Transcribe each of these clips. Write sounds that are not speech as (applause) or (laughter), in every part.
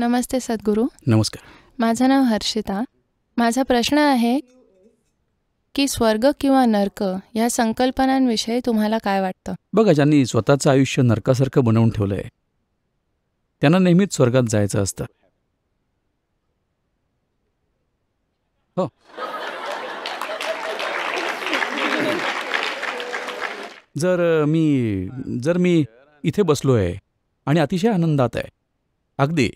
नमस्ते सद्गुरू नमस्कार माझं नाव हर्षिता माझा प्रश्न आहे की स्वर्ग किंवा नरक या संकल्पनांविषयी तुम्हाला काय वाटतं बघा ज्यांनी स्वतःचं आयुष्य नरकासारखं बनवून ठेवलं आहे त्यांना नेहमीच स्वर्गात जायचं असतं हो जर मी जर मी इथे बसलो आहे आणि अतिशय आनंदात आहे अगदी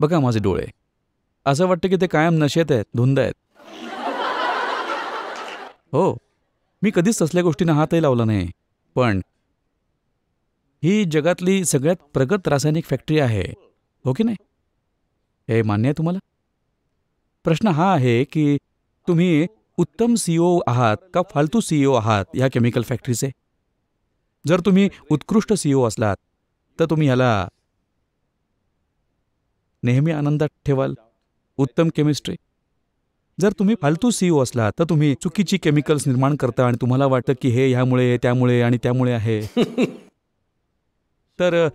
बघा माझे डोळे असं वाटतं की ते कायम नशेत आहेत धुंद आहेत हो मी कधीच तसल्या गोष्टींना हातही लावला नाही पण ही जगातली सगळ्यात प्रगत रासायनिक फॅक्टरी आहे हो की नाही हे मान्य आहे तुम्हाला प्रश्न हा आहे की तुम्ही उत्तम सीईओ e आहात का फालतू सीईओ e आहात या केमिकल फॅक्टरीचे जर तुम्ही उत्कृष्ट सीईओ e असलात तर तुम्ही याला नेहमी आनंदात ठेवाल उत्तम केमिस्ट्री जर तुम्ही फालतू सीईओ e असला तर तुम्ही चुकीची केमिकल्स निर्माण करता आणि तुम्हाला वाटतं की हे ह्यामुळे त्यामुळे आणि त्यामुळे आहे (laughs) तर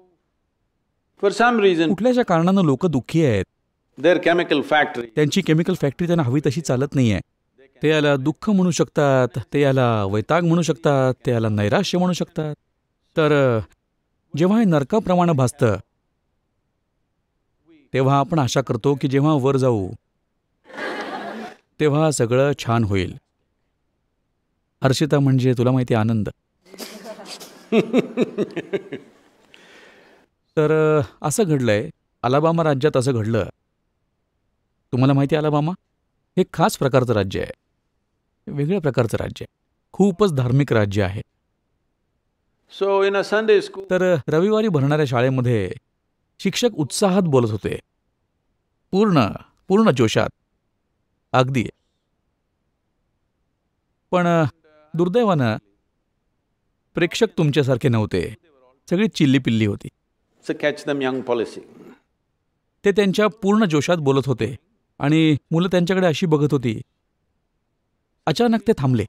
कुठल्याशा कारणानं लोक दुःखी आहेत केमिकल फॅक्टरी त्यांची केमिकल फॅक्टरी त्यांना हवी तशी चालत नाहीये ते याला दुःख म्हणू शकतात ते याला वैताग म्हणू शकतात ते याला नैराश्य म्हणू शकतात तर जेव्हा हे नरकाप्रमाणे भासतं तेव्हा आपण आशा करतो की जेव्हा वर जाऊ तेव्हा सगळं छान होईल हर्षिता म्हणजे तुला माहिती आनंद (laughs) तर असं घडलंय अलाबामा राज्यात असं घडलं तुम्हाला माहिती अलाबामा हे खास प्रकारचं राज्य आहे वेगळ्या प्रकारचं राज्य आहे खूपच धार्मिक राज्य आहे so in a Sunday school तर रविवारी भरणाऱ्या शाळेमध्ये शिक्षक उत्साहात बोलत होते पूर्ण पूर्ण जोशात अगदी पण दुर्दैवानं प्रेक्षक तुमच्यासारखे नव्हते सगळी चिल्ली पिल्ली होती पॉलिसी ते त्यांच्या पूर्ण जोशात बोलत होते आणि मुलं त्यांच्याकडे अशी बघत होती अचानक ते थांबले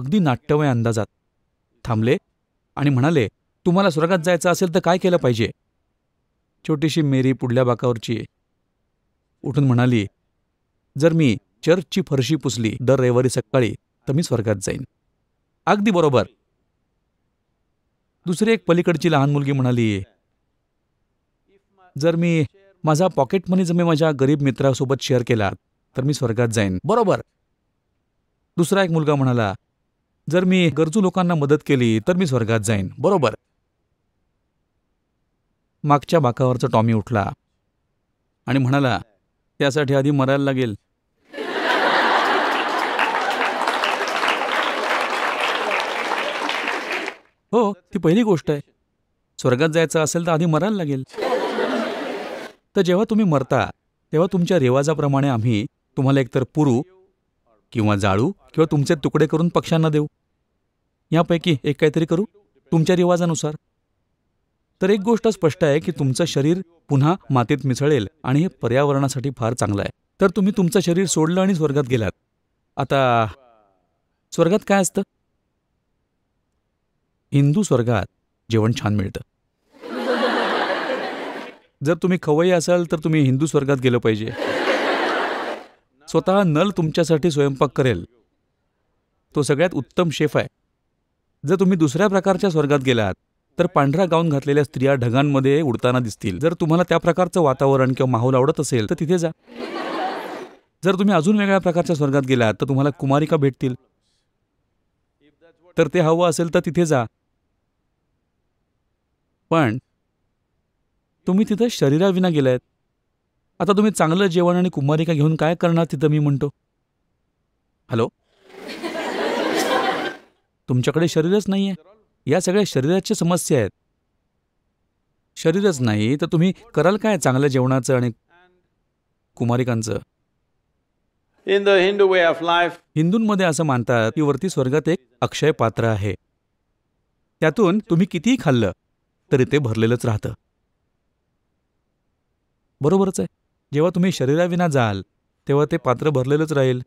अगदी नाट्यमय अंदाजात थांबले आणि म्हणाले तुम्हाला स्वर्गात जायचं असेल तर काय केलं पाहिजे छोटीशी मेरी पुढल्या बाकावरची उठून म्हणाली जर मी चर्चची फरशी पुसली दर रविवारी सकाळी तर मी स्वर्गात जाईन अगदी बरोबर दुसरी एक पलीकडची लहान मुलगी म्हणाली जर मी माझा पॉकेट मनी जर मी माझ्या गरीब मित्रासोबत शेअर केला तर मी स्वर्गात जाईन बरोबर दुसरा एक मुलगा म्हणाला जर मी गरजू लोकांना मदत केली तर मी स्वर्गात जाईन बरोबर मागच्या बाकावरचा टॉमी उठला आणि म्हणाला त्यासाठी आधी मरायला लागेल हो ती पहिली गोष्ट आहे स्वर्गात जायचं असेल तर आधी मरायला लागेल तर जेव्हा तुम्ही मरता तेव्हा तुमच्या रिवाजाप्रमाणे आम्ही तुम्हाला एकतर पुरू किंवा जाळू किंवा तुमचे तुकडे करून पक्ष्यांना देऊ यापैकी एक काहीतरी करू तुमच्या रिवाजानुसार तर एक गोष्ट स्पष्ट आहे की तुमचं शरीर पुन्हा मातीत मिसळेल आणि हे पर्यावरणासाठी फार चांगलं आहे तर तुम्ही तुमचं शरीर सोडलं आणि स्वर्गात गेलात आता स्वर्गात काय असतं हिंदू स्वर्गात जेवण छान मिळतं जर तुम्ही खवई असाल तर तुम्ही हिंदू स्वर्गात गेलं पाहिजे स्वतः नल तुमच्यासाठी स्वयंपाक करेल तो सगळ्यात उत्तम शेफ आहे जर तुम्ही दुसऱ्या प्रकारच्या स्वर्गात गेलात तर पांढरा गाऊन घातलेल्या स्त्रिया ढगांमध्ये उडताना दिसतील जर तुम्हाला त्या प्रकारचं वातावरण किंवा माहोल आवडत असेल तर तिथे जा जर तुम्ही अजून वेगळ्या प्रकारच्या स्वर्गात गेलात तर तुम्हाला कुमारिका भेटतील तर ते हवं असेल तर तिथे जा पण तुम्ही तिथं शरीराविना गेलात आता तुम्ही चांगलं जेवण आणि कुमारिका घेऊन काय करणार तिथं मी म्हणतो हॅलो तुमच्याकडे शरीरच नाही आहे या सगळ्या शरीराच्या समस्या आहेत शरीरच नाही तर तुम्ही कराल काय चांगल्या जेवणाचं आणि कुमारिकांचं in the Hindu way of life हिंदूंमध्ये असं मानतात की वरती स्वर्गात एक अक्षय पात्र आहे त्यातून तुम्ही कितीही खाल्लं तरी ते भरलेलंच राहतं बरोबरच आहे जेव्हा तुम्ही शरीराविना जाल तेव्हा ते पात्र भरलेलंच राहील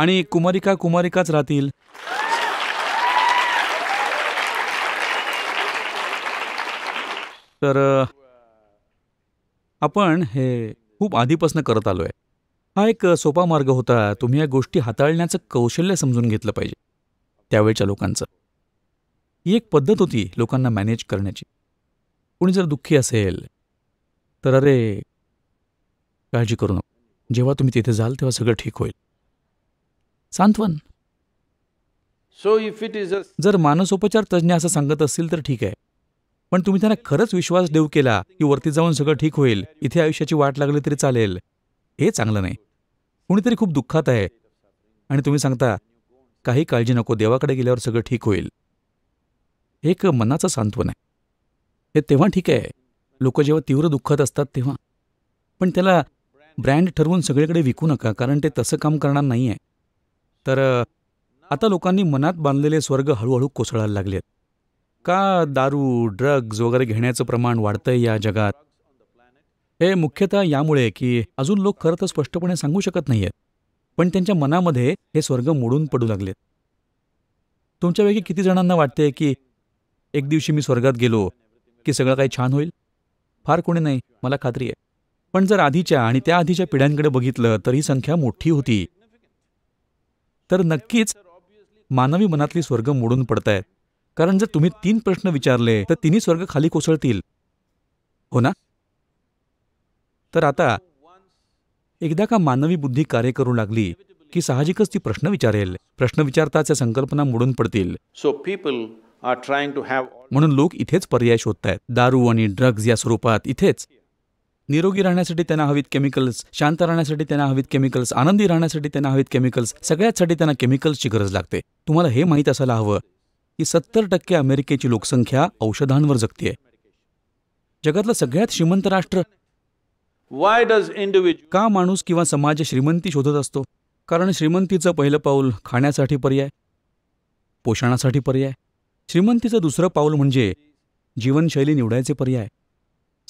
आणि कुमारिका कुमारिकाच राहतील तर आपण हे खूप आधीपासून करत आलो आहे हा एक सोपा मार्ग होता तुम्ही या गोष्टी हाताळण्याचं कौशल्य समजून घेतलं पाहिजे त्यावेळच्या लोकांचं ही एक पद्धत होती लोकांना मॅनेज करण्याची कोणी जर दुःखी असेल तर अरे काळजी करू नका जेव्हा तुम्ही तिथे जाल तेव्हा सगळं ठीक होईल सांत्वन सो इफ इट इज जर मानसोपचार तज्ज्ञ असं सांगत असतील तर ठीक आहे पण तुम्ही त्यांना खरंच विश्वास देऊ केला की वरती जाऊन सगळं ठीक होईल इथे आयुष्याची वाट लागली तरी चालेल हे चांगलं नाही कुणीतरी खूप दुःखात आहे आणि तुम्ही सांगता काही काळजी नको देवाकडे गेल्यावर सगळं ठीक होईल एक मनाचं सांत्वन आहे हे तेव्हा ठीक आहे लोक जेव्हा तीव्र दुःखत असतात तेव्हा पण त्याला ब्रँड ठरवून सगळीकडे विकू नका कारण ते तसं काम करणार नाही आहे तर आता लोकांनी मनात बांधलेले स्वर्ग हळूहळू कोसळायला लागले आहेत का दारू ड्रग्ज वगैरे घेण्याचं प्रमाण वाढतंय या जगात हे मुख्यतः यामुळे की अजून लोक खरं तर स्पष्टपणे सांगू शकत नाही पण त्यांच्या मनामध्ये हे स्वर्ग मोडून पडू लागलेत तुमच्यापैकी किती जणांना वाटते की एक दिवशी मी स्वर्गात गेलो की सगळं काही छान होईल फार कोणी नाही मला खात्री आहे पण जर आधीच्या आणि त्या आधीच्या पिढ्यांकडे बघितलं तर ही संख्या मोठी होती तर नक्कीच मानवी मनातली स्वर्ग मोडून पडतायत कारण जर तुम्ही तीन प्रश्न विचारले तर तिन्ही स्वर्ग खाली कोसळतील हो ना तर आता एकदा का मानवी बुद्धी कार्य करू लागली की साहजिकच ती प्रश्न विचारेल प्रश्न विचारताच या संकल्पना मोडून पडतील so people are trying to have म्हणून लोक इथेच पर्याय शोधतायत दारू आणि ड्रग्ज या स्वरूपात इथेच निरोगी राहण्यासाठी त्यांना हवीत केमिकल्स शांत राहण्यासाठी त्यांना हवीत केमिकल्स आनंदी राहण्यासाठी त्यांना हवीत साठी त्यांना केमिकल्सची गरज लागते तुम्हाला हे माहीत असायला हवं की सत्तर टक्के अमेरिकेची लोकसंख्या औषधांवर जगतीय जगातलं सगळ्यात श्रीमंत राष्ट्र वाय डज इंडिव्हिज का माणूस किंवा समाज श्रीमंती शोधत असतो कारण श्रीमंतीचं पहिलं पाऊल खाण्यासाठी पर्याय पोषणासाठी पर्याय श्रीमंतीचं दुसरं पाऊल म्हणजे जीवनशैली निवडायचे पर्याय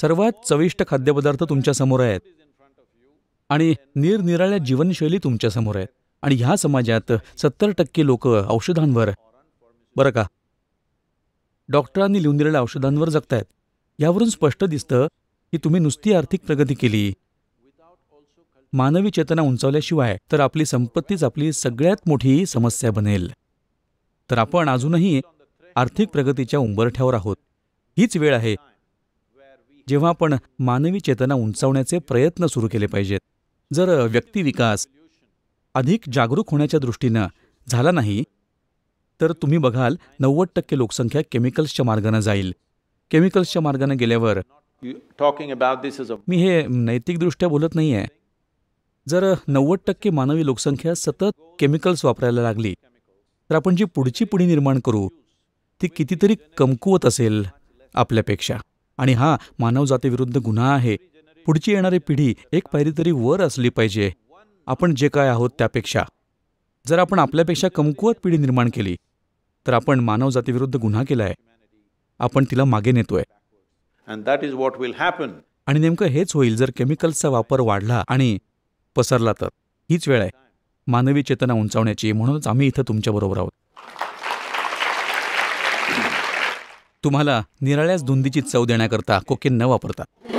सर्वात चविष्ट खाद्यपदार्थ तुमच्यासमोर आहेत आणि निरनिराळ्या जीवनशैली तुमच्यासमोर आहेत आणि ह्या समाजात सत्तर टक्के लोक औषधांवर बरं का डॉक्टरांनी लिहून दिलेल्या औषधांवर जगतायत यावरून स्पष्ट दिसतं की तुम्ही नुसती आर्थिक प्रगती केली मानवी चेतना उंचावल्याशिवाय तर आपली संपत्तीच आपली सगळ्यात मोठी समस्या बनेल तर आपण अजूनही आर्थिक प्रगतीच्या उंबरठ्यावर आहोत हीच वेळ आहे जेव्हा आपण मानवी चेतना उंचावण्याचे प्रयत्न सुरू केले पाहिजेत जर व्यक्तिविकास अधिक जागरूक होण्याच्या दृष्टीनं झाला नाही तर तुम्ही बघाल नव्वद टक्के लोकसंख्या केमिकल्सच्या मार्गाने जाईल केमिकल्सच्या मार्गाने गेल्यावर मी हे नैतिकदृष्ट्या बोलत नाही आहे जर नव्वद टक्के मानवी लोकसंख्या सतत केमिकल्स वापरायला लागली तर आपण जी पुढची पिढी निर्माण करू ती कितीतरी कमकुवत असेल आपल्यापेक्षा आणि हा मानवजातीविरुद्ध गुन्हा आहे पुढची येणारी पिढी एक पायरी तरी वर असली पाहिजे आपण जे काय आहोत त्यापेक्षा जर आपण आपल्यापेक्षा कमकुवत पिढी निर्माण केली तर आपण मानवजातीविरुद्ध गुन्हा केला आहे आपण तिला मागे नेतोय आणि नेमकं हेच होईल जर केमिकल्सचा वापर वाढला आणि पसरला तर हीच वेळ आहे मानवी चेतना उंचावण्याची म्हणूनच आम्ही इथं तुमच्याबरोबर आहोत तुम्हाला निराळ्याच धुंदीची चव देण्याकरता कोकेन न वापरता